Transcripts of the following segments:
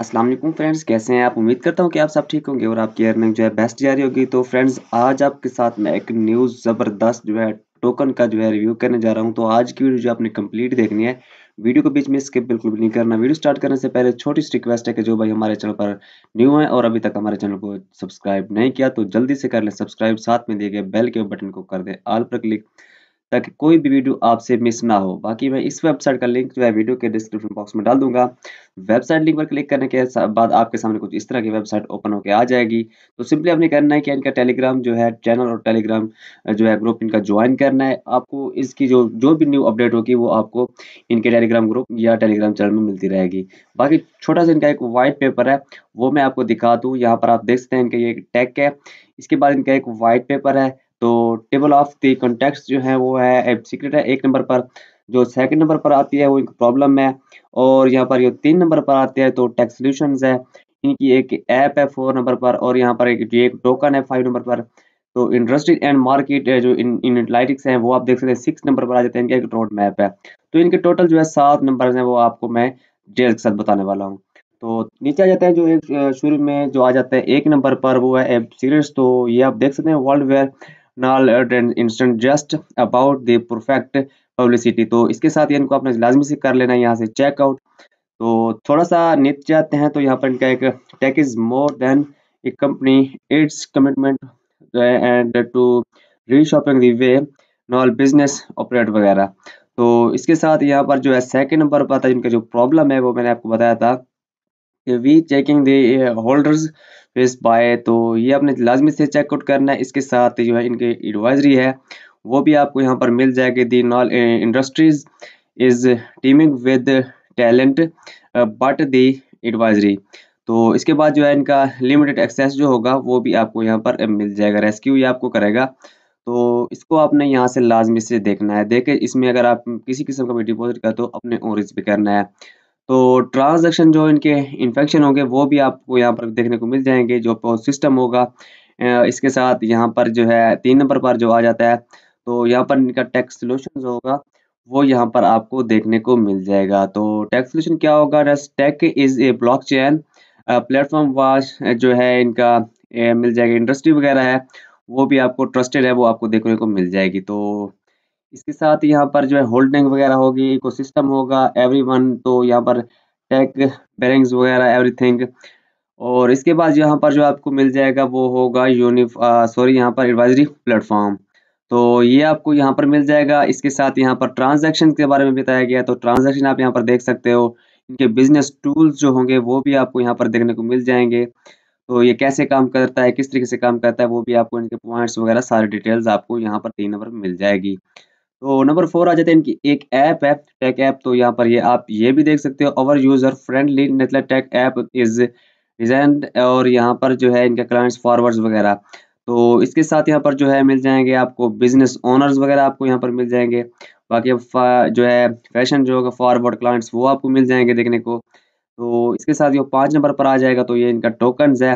Aslam friends कैसे हैं आप उम्मीद करता हूं कि आप सब ठीक होंगे और आपकी अर्निंग जो है बेस्ट जा रही होगी तो फ्रेंड्स आज आपके साथ मैं एक न्यूज़ ज़बरदस्त जो है टोकन का जो है रिव्यू करने जा रहा हूं तो आज की वीडियो जो आपने कंप्लीट देखनी है वीडियो को बीच में स्किप बिल्कुल भी नहीं करना वीडियो स्टार्ट करने से पहले छोटी सी रिक्वेस्ट है कि जो भाई हमारे चैनल पर न्यू है और अभी तक हमारे चैनल को सब्सक्राइब नहीं किया तो जल्दी से कर लें सब्सक्राइब साथ में दिए गए बेल के बटन को कर दें आल पर क्लिक ताकि कोई भी वीडियो आपसे मिस ना हो बाकी मैं इस वेबसाइट का लिंक जो है वीडियो के डिस्क्रिप्शन बॉक्स में डाल दूंगा वेबसाइट लिंक पर क्लिक करने के बाद आपके सामने कुछ इस तरह की वेबसाइट ओपन होकर आ जाएगी तो सिंपली आपने करना है कि इनका टेलीग्राम जो है चैनल और टेलीग्राम जो है ग्रुप इनका ज्वाइन करना है आपको इसकी जो जो भी न्यू अपडेट होगी वो आपको इनके टेलीग्राम ग्रुप या टेलीग्राम चैनल में मिलती रहेगी बाकी छोटा सा इनका एक वाइट पेपर है वो मैं आपको दिखा दूँ यहाँ पर आप देख सकते हैं इनका ये टेक है इसके बाद इनका एक वाइट पेपर है तो टेबल ऑफ द कॉन्टेक्ट जो है वो है सीक्रेट है एक नंबर पर जो सेकंड नंबर पर आती है वो एक प्रॉब्लम है और यहाँ पर जो तीन नंबर पर आते हैं तो टैक्स सोल्यूशन है इनकी एक ऐप है फोर नंबर पर और यहाँ पर एक एक टोकन है फाइव नंबर पर तो इंडस्ट्री एंड मार्केट जो इन इनलाइटिक्स हैं वो आप देख सकते हैं सिक्स नंबर पर आ जाते हैं इनका एक रोड मैप है तो इनके टोटल जो है सात नंबर हैं वो आपको मैं डिटेल के साथ बताने वाला हूँ तो नीचे आ जाते हैं जो एक शुरू में जो आ जाता है एक नंबर पर वो है एप सीरियस तो ये आप देख सकते हैं world where knoll instant just about the perfect publicity तो इसके साथ ही इनको आपने लाजमी से कर लेना है यहाँ से चेकआउट तो थोड़ा सा नीचे जाते हैं तो यहाँ पर इनका एक tech is more than a company it's commitment and to reshaping the way knoll business operate वगैरह तो इसके साथ यहाँ पर जो है सेकंड नंबर पर था इनका जो प्रॉब्लम है वो मैंने आपको बताया था we checking the holders face by तो ये आपने लाजमी से चेकआउट करना है इसके साथ जो है इनकी एडवाइजरी है वो भी आपको यहाँ पर मिल जाएगी the knoll industries is teaming with talent but the advisory तो इसके बाद जो है इनका लिमिटेड एक्सेस जो होगा वो भी आपको यहाँ पर uh, मिल जाएगा रेस्क्यू ये आपको करेगा तो इसको आपने यहाँ से लाजमी से देखना है देखे इसमें अगर आप किसी किस्म का भी डिपॉजिट करते हो अपने ओरिज भी करना है तो ट्रांजेक्शन जो इनके इन्फेक्शन होंगे वो भी आपको यहाँ पर देखने को मिल जाएंगे जो सिस्टम होगा इसके साथ यहाँ पर जो है तीन नंबर पर जो आ जाता है तो यहाँ पर इनका टैक्स सोल्यूशन होगा वो यहाँ पर आपको देखने को मिल जाएगा तो टैक्स सोल्यूशन क्या होगा tech is a blockchain platform was जो है इनका मिल जाएगा इंडस्ट्री वगैरह है वो भी आपको ट्रस्टेड है वो आपको देखने को मिल जाएगी तो इसके साथ यहाँ पर जो है होल्डिंग वगैरह होगी सिस्टम होगा एवरीवन तो यहाँ पर टैक बैरिंग्स वगैरह एवरीथिंग और इसके बाद यहाँ पर जो आपको मिल जाएगा वो होगा यूनिफ सॉरी यहाँ पर एडवाइजरी प्लेटफॉर्म तो ये आपको यहाँ पर मिल जाएगा इसके साथ यहाँ पर ट्रांजेक्शन के बारे में बताया गया तो ट्रांजेक्शन आप यहाँ पर देख सकते हो इनके बिजनेस टूल्स जो होंगे वो भी आपको यहाँ पर देखने को मिल जाएंगे तो ये कैसे काम करता है किस तरीके से काम करता है वो भी आपको इनके पॉइंट्स वगैरह सारी डिटेल्स आपको यहाँ पर तीन नंबर मिल जाएगी तो नंबर फोर आ जाते हैं इनकी एक ऐप है टेक ऐप तो यहाँ पर ये आप ये भी देख सकते हो ओवर यूजर फ्रेंडली मतलब टेक ऐप इज डिजाइन और यहाँ पर जो है इनका क्लाइंट्स फॉरवर्ड्स वगैरह तो इसके साथ यहाँ पर जो है मिल जाएंगे आपको बिजनेस ओनर्स वगैरह आपको यहाँ पर मिल जाएंगे बाकी जो है फैशन जो होगा फॉरवर्ड क्लाइंट्स वो आपको मिल जाएंगे देखने को तो इसके साथ ये पाँच नंबर पर आ जाएगा तो ये इनका टोकन्स है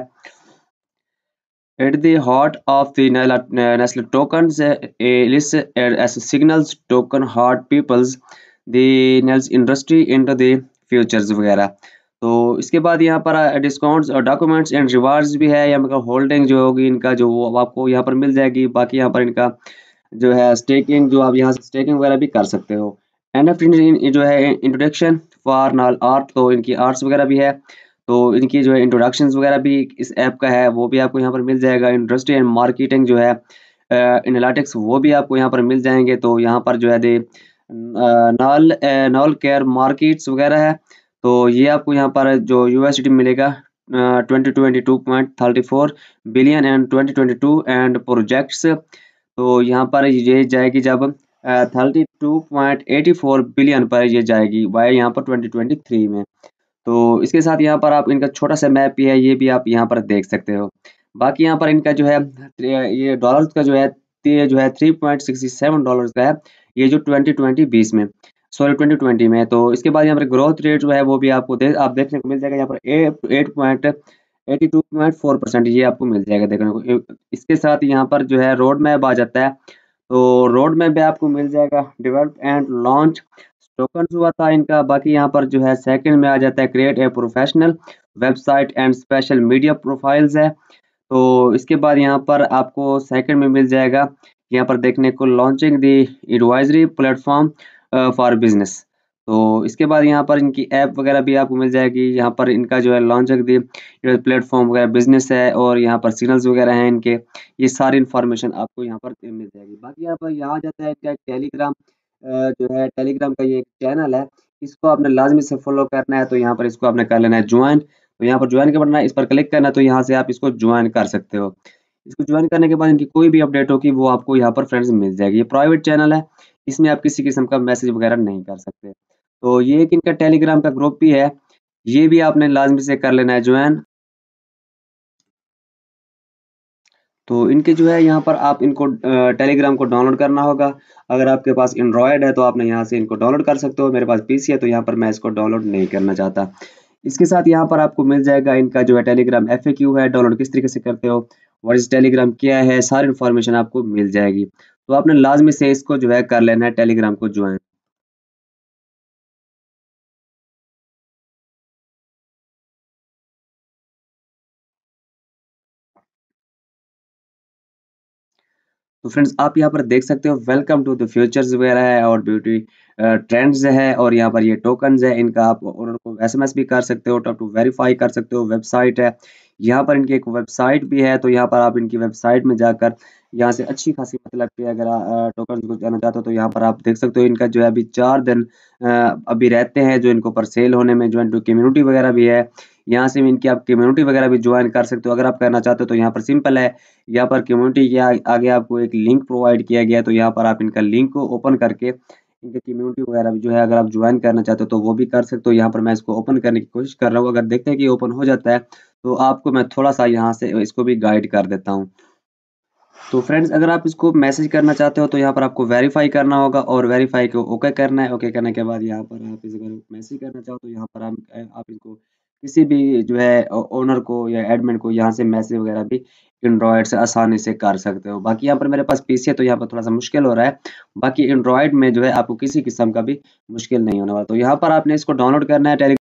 At the heart of the national uh, tokens uh, is uh, as signals token heart peoples the nails industry into the futures वगैरह तो इसके बाद यहाँ पर डिस्काउंट्स और डॉक्यूमेंट्स एंड रिवार्ड्स भी है यहाँ पर होल्डिंग जो होगी इनका जो वो आपको यहाँ पर मिल जाएगी बाकी यहाँ पर इनका जो है स्टेकिंग जो आप यहाँ से स्टेकिंग वगैरह भी कर सकते हो एंड जो है इंट्रोडक्शन फॉर नॉल आर्ट तो इनकी आर्ट्स वगैरह भी है तो इनकी जो है इंट्रोडक्शन वगैरह भी इस ऐप का है वो भी आपको यहाँ पर मिल जाएगा इंडस्ट्री एंड मार्केटिंग जो है एनालिटिक्स वो भी आपको यहाँ पर मिल जाएंगे तो यहाँ पर जो है the knoll knoll care markets वगैरह है तो ये आपको यहाँ पर जो यूएसडी मिलेगा twenty twenty two point thirty four billion and twenty twenty two and projects तो यहाँ पर ये जाएगी जब thirty two point eighty four billion पर ये जाएगी वाई यहाँ पर ट्वेंटी ट्वेंटी थ्री में तो इसके साथ यहाँ पर आप इनका छोटा सा मैप भी है ये भी आप यहाँ पर देख सकते हो बाकी यहाँ पर इनका जो है ये डॉलर का जो है जो है three point sixty seven dollar का है ये जो ट्वेंटी ट्वेंटी बीस में सॉरी ट्वेंटी ट्वेंटी में तो इसके बाद यहाँ पर ग्रोथ रेट जो है वो भी आपको दे, आप देखने को मिल जाएगा यहाँ पर eight point eighty two point four percent ये आपको मिल जाएगा देखने को इसके साथ यहाँ पर जो है रोड मैप आ जाता है तो रोड मैप भी आपको मिल जाएगा डिवेल्प एंड लॉन्च टोकन हुआ था इनका बाकी यहाँ पर जो है सेकंड में आ जाता है create a professional website and special media profiles है तो इसके बाद यहाँ पर आपको सेकंड में मिल जाएगा यहाँ पर देखने को launching the advisory platform for business तो इसके बाद यहाँ पर इनकी ऐप वगैरह भी आपको मिल जाएगी यहाँ पर इनका जो है लॉन्च दी प्लेटफॉर्म वगैरह बिजनेस है और यहाँ पर सिग्नल्स वगैरह हैं इनके ये सारी इन्फॉर्मेशन आपको यहाँ पर मिल जाएगी बाकी यहाँ पर यहाँ जाता है इनका टेलीग्राम जो है टेलीग्राम का ये एक चैनल है इसको आपने लाजमी से फॉलो करना है तो यहाँ पर इसको आपने कर लेना है ज्वाइन तो यहाँ पर ज्वाइन का है इस पर क्लिक करना है तो यहाँ से आप इसको ज्वाइन कर सकते हो इसको ज्वाइन करने के बाद इनकी कोई भी अपडेट होगी वो आपको यहाँ पर फ्रेंड्स मिल जाएगी ये प्राइवेट चैनल है इसमें आप किसी किस्म का मैसेज वगैरह नहीं कर सकते तो ये एक इनका टेलीग्राम का ग्रुप भी है ये भी आपने लाजमी से कर लेना है ज्वाइन तो इनके जो है यहाँ पर आप इनको टेलीग्राम को डाउनलोड करना होगा अगर आपके पास एंड्रॉयड है तो आपने यहाँ से इनको डाउनलोड कर सकते हो मेरे पास पीसी है तो यहाँ पर मैं इसको डाउनलोड नहीं करना चाहता इसके साथ यहाँ पर आपको मिल जाएगा इनका जो है टेलीग्राम एफ है डाउनलोड किस तरीके से करते हो वर्ज टेलीग्राम क्या है सारी इन्फॉर्मेशन आपको मिल जाएगी तो आपने लाजमी से इसको जो है कर लेना है टेलीग्राम को ज्वाइन फ्रेंड्स तो आप यहाँ पर देख सकते हो वेलकम टू द फ्यूचर्स वगैरह है और ब्यूटी ट्रेंड्स है और यहाँ पर ये टोकन है इनका आप उनको एस भी कर सकते हो टॉप टू वेरीफाई कर सकते हो वेबसाइट है यहाँ पर इनकी एक वेबसाइट भी है तो यहाँ पर आप इनकी वेबसाइट में जाकर यहाँ से अच्छी खासी मतलब कि अगर टोकन को जाना चाहते हो तो यहाँ पर आप देख सकते हो इनका जो है अभी चार दिन अभी रहते हैं जो इनको पर सेल होने में ज्वाइन टू कम्युनिटी वगैरह भी है यहाँ से इनकी आप कम्युनिटी वगैरह भी ज्वाइन कर सकते हो अगर आप करना चाहते हो तो यहाँ पर सिंपल है यहाँ पर कम्युनिटी के आगे आपको एक लिंक प्रोवाइड किया गया तो यहाँ पर आप इनका लिंक को ओपन करके इनकी कम्युनिटी वगैरह भी जो है अगर आप ज्वाइन करना चाहते हो तो वो भी कर सकते हो यहाँ पर मैं इसको ओपन करने की कोशिश कर रहा हूँ अगर देखते हैं कि ओपन हो जाता है तो आपको मैं थोड़ा सा यहाँ से इसको भी गाइड कर देता हूँ तो फ्रेंड्स अगर आप इसको मैसेज करना चाहते हो तो यहाँ पर आपको वेरीफाई करना होगा और वेरीफाई को ओके करना है ओके करने के बाद यहाँ पर आप इस अगर मैसेज करना चाहो तो यहाँ पर आप आप इसको किसी भी जो है ओनर को या एडमिन को यहाँ से मैसेज वगैरह भी एंड्रॉयड से आसानी से कर सकते हो बाकी यहाँ पर मेरे पास पीसी है तो यहाँ पर थोड़ा सा मुश्किल हो रहा है बाकी एंड्रॉयड में जो है आपको किसी किस्म का भी मुश्किल नहीं होने वाला तो यहाँ पर आपने इसको डाउनलोड करना है टेली